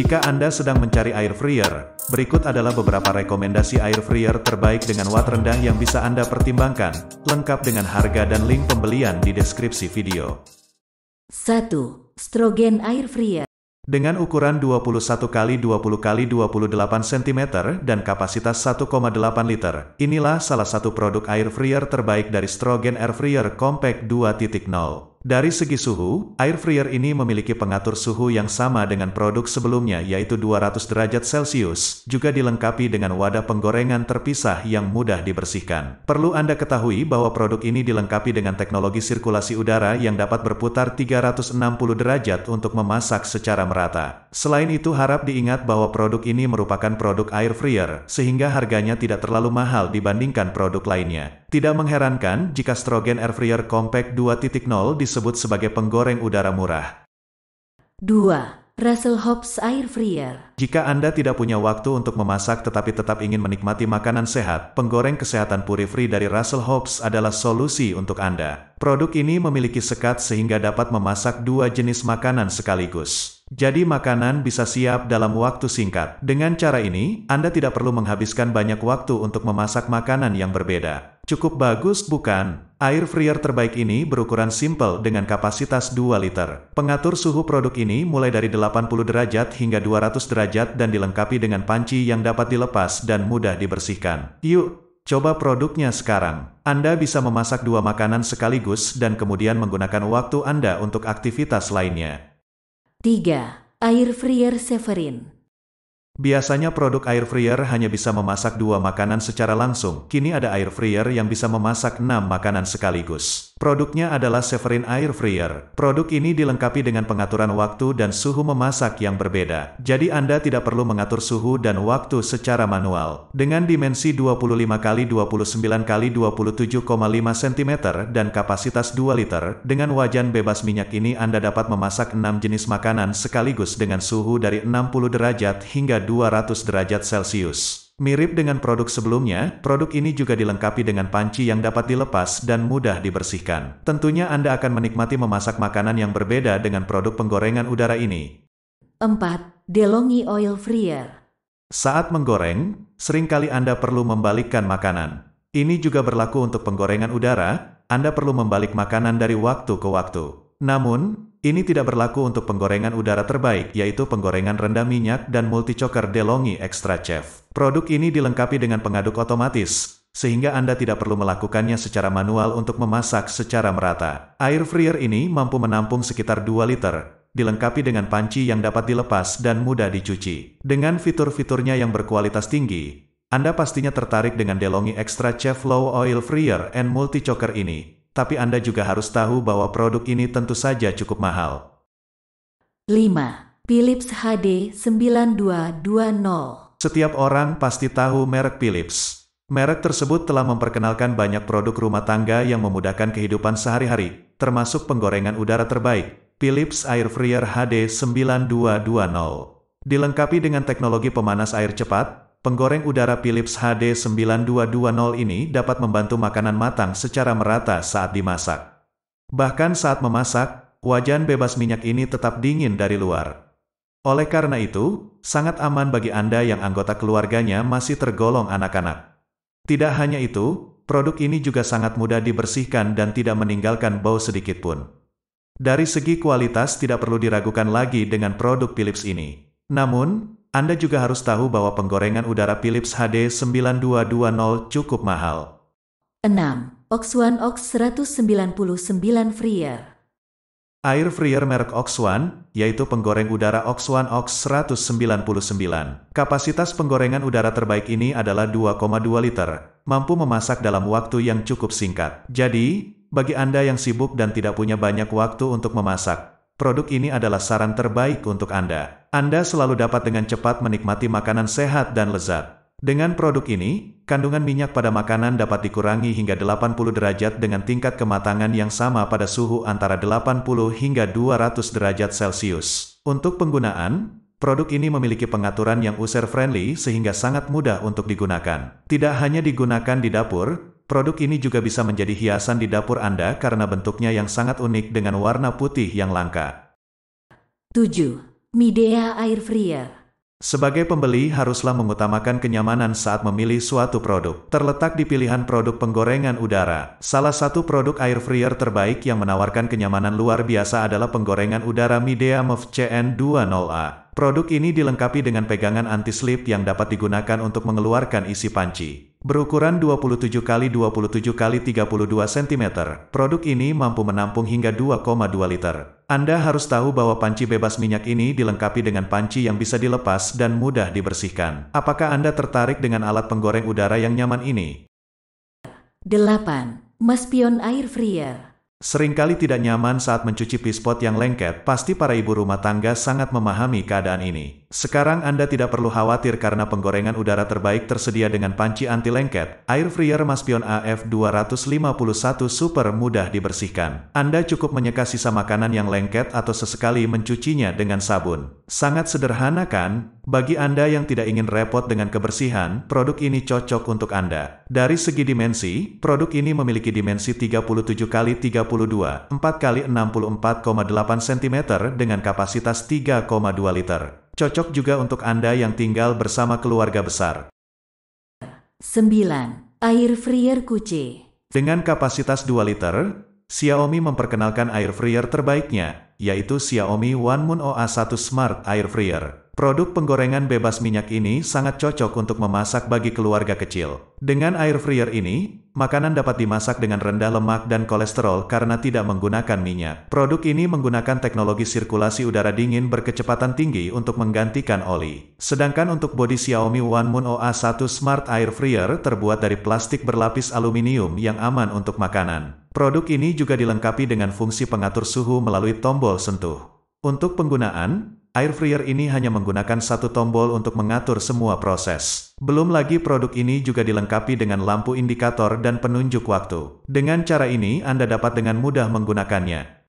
Jika Anda sedang mencari air fryer, berikut adalah beberapa rekomendasi air fryer terbaik dengan watt rendah yang bisa Anda pertimbangkan, lengkap dengan harga dan link pembelian di deskripsi video. 1. Strogen Air Fryer Dengan ukuran 21 x 20 x 28 cm dan kapasitas 1,8 liter, inilah salah satu produk air fryer terbaik dari Strogen Air Fryer Compact 2.0. Dari segi suhu, air fryer ini memiliki pengatur suhu yang sama dengan produk sebelumnya yaitu 200 derajat Celcius, juga dilengkapi dengan wadah penggorengan terpisah yang mudah dibersihkan. Perlu Anda ketahui bahwa produk ini dilengkapi dengan teknologi sirkulasi udara yang dapat berputar 360 derajat untuk memasak secara merata. Selain itu harap diingat bahwa produk ini merupakan produk air fryer, sehingga harganya tidak terlalu mahal dibandingkan produk lainnya. Tidak mengherankan jika Strogen Air Fryer Compact 2.0 disebut sebagai penggoreng udara murah. 2. Russell Hobbs Air Fryer Jika Anda tidak punya waktu untuk memasak tetapi tetap ingin menikmati makanan sehat, penggoreng kesehatan Purifree dari Russell Hobbs adalah solusi untuk Anda. Produk ini memiliki sekat sehingga dapat memasak dua jenis makanan sekaligus. Jadi makanan bisa siap dalam waktu singkat. Dengan cara ini, Anda tidak perlu menghabiskan banyak waktu untuk memasak makanan yang berbeda. Cukup bagus bukan? Air fryer terbaik ini berukuran simple dengan kapasitas 2 liter. Pengatur suhu produk ini mulai dari 80 derajat hingga 200 derajat dan dilengkapi dengan panci yang dapat dilepas dan mudah dibersihkan. Yuk, Coba produknya sekarang. Anda bisa memasak dua makanan sekaligus dan kemudian menggunakan waktu Anda untuk aktivitas lainnya. 3. Air fryer Severin Biasanya produk air fryer hanya bisa memasak dua makanan secara langsung, kini ada air fryer yang bisa memasak enam makanan sekaligus. Produknya adalah Severin Air Fryer. Produk ini dilengkapi dengan pengaturan waktu dan suhu memasak yang berbeda. Jadi Anda tidak perlu mengatur suhu dan waktu secara manual. Dengan dimensi 25 x 29 x 27,5 cm dan kapasitas 2 liter, dengan wajan bebas minyak ini Anda dapat memasak 6 jenis makanan sekaligus dengan suhu dari 60 derajat hingga 200 derajat Celcius. Mirip dengan produk sebelumnya, produk ini juga dilengkapi dengan panci yang dapat dilepas dan mudah dibersihkan. Tentunya Anda akan menikmati memasak makanan yang berbeda dengan produk penggorengan udara ini. 4. Delongi Oil Fryer Saat menggoreng, seringkali Anda perlu membalikkan makanan. Ini juga berlaku untuk penggorengan udara, Anda perlu membalik makanan dari waktu ke waktu. Namun, ini tidak berlaku untuk penggorengan udara terbaik yaitu penggorengan rendah minyak dan multichoker DeLonghi Extra Chef. Produk ini dilengkapi dengan pengaduk otomatis, sehingga Anda tidak perlu melakukannya secara manual untuk memasak secara merata. Air fryer ini mampu menampung sekitar 2 liter, dilengkapi dengan panci yang dapat dilepas dan mudah dicuci. Dengan fitur-fiturnya yang berkualitas tinggi, Anda pastinya tertarik dengan DeLonghi Extra Chef Low Oil Fryer and Multichoker ini tapi Anda juga harus tahu bahwa produk ini tentu saja cukup mahal. 5. Philips HD 9220 Setiap orang pasti tahu merek Philips. Merek tersebut telah memperkenalkan banyak produk rumah tangga yang memudahkan kehidupan sehari-hari, termasuk penggorengan udara terbaik, Philips Air Fryer HD 9220. Dilengkapi dengan teknologi pemanas air cepat, penggoreng udara Philips HD9220 ini dapat membantu makanan matang secara merata saat dimasak. Bahkan saat memasak, wajan bebas minyak ini tetap dingin dari luar. Oleh karena itu, sangat aman bagi Anda yang anggota keluarganya masih tergolong anak-anak. Tidak hanya itu, produk ini juga sangat mudah dibersihkan dan tidak meninggalkan bau sedikit pun. Dari segi kualitas tidak perlu diragukan lagi dengan produk Philips ini. Namun, anda juga harus tahu bahwa penggorengan udara Philips HD9220 cukup mahal. 6. Ox Ox 199 Freer Air Freer merek Ox One, yaitu penggoreng udara Ox Ox 199. Kapasitas penggorengan udara terbaik ini adalah 2,2 liter, mampu memasak dalam waktu yang cukup singkat. Jadi, bagi Anda yang sibuk dan tidak punya banyak waktu untuk memasak, produk ini adalah saran terbaik untuk Anda. Anda selalu dapat dengan cepat menikmati makanan sehat dan lezat. Dengan produk ini, kandungan minyak pada makanan dapat dikurangi hingga 80 derajat dengan tingkat kematangan yang sama pada suhu antara 80 hingga 200 derajat Celcius. Untuk penggunaan, produk ini memiliki pengaturan yang user-friendly sehingga sangat mudah untuk digunakan. Tidak hanya digunakan di dapur, produk ini juga bisa menjadi hiasan di dapur Anda karena bentuknya yang sangat unik dengan warna putih yang langka. 7. Midea Air Freer. sebagai pembeli haruslah mengutamakan kenyamanan saat memilih suatu produk. Terletak di pilihan produk penggorengan udara. Salah satu produk air fryer terbaik yang menawarkan kenyamanan luar biasa adalah penggorengan udara Midea Move CN20A. Produk ini dilengkapi dengan pegangan anti-slip yang dapat digunakan untuk mengeluarkan isi panci. Berukuran 27 x 27 x 32 cm, produk ini mampu menampung hingga 2,2 liter. Anda harus tahu bahwa panci bebas minyak ini dilengkapi dengan panci yang bisa dilepas dan mudah dibersihkan. Apakah Anda tertarik dengan alat penggoreng udara yang nyaman ini? 8. Maspion Air Freer Seringkali tidak nyaman saat mencuci pispot yang lengket, pasti para ibu rumah tangga sangat memahami keadaan ini. Sekarang Anda tidak perlu khawatir karena penggorengan udara terbaik tersedia dengan panci anti lengket. Air fryer Maspion AF251 super mudah dibersihkan. Anda cukup menyeka sisa makanan yang lengket atau sesekali mencucinya dengan sabun. Sangat sederhana kan? Bagi Anda yang tidak ingin repot dengan kebersihan, produk ini cocok untuk Anda. Dari segi dimensi, produk ini memiliki dimensi 37 x 32, 4 x 64,8 cm dengan kapasitas 3,2 liter. Cocok juga untuk Anda yang tinggal bersama keluarga besar. 9. Air Freer Kuce Dengan kapasitas 2 liter, Xiaomi memperkenalkan air freer terbaiknya, yaitu Xiaomi One Moon OA1 Smart Air Freer. Produk penggorengan bebas minyak ini sangat cocok untuk memasak bagi keluarga kecil. Dengan air fryer ini, makanan dapat dimasak dengan rendah lemak dan kolesterol karena tidak menggunakan minyak. Produk ini menggunakan teknologi sirkulasi udara dingin berkecepatan tinggi untuk menggantikan oli. Sedangkan untuk bodi Xiaomi One Moon OA1 Smart Air Fryer terbuat dari plastik berlapis aluminium yang aman untuk makanan. Produk ini juga dilengkapi dengan fungsi pengatur suhu melalui tombol sentuh. Untuk penggunaan, air fryer ini hanya menggunakan satu tombol untuk mengatur semua proses. Belum lagi produk ini juga dilengkapi dengan lampu indikator dan penunjuk waktu. Dengan cara ini Anda dapat dengan mudah menggunakannya.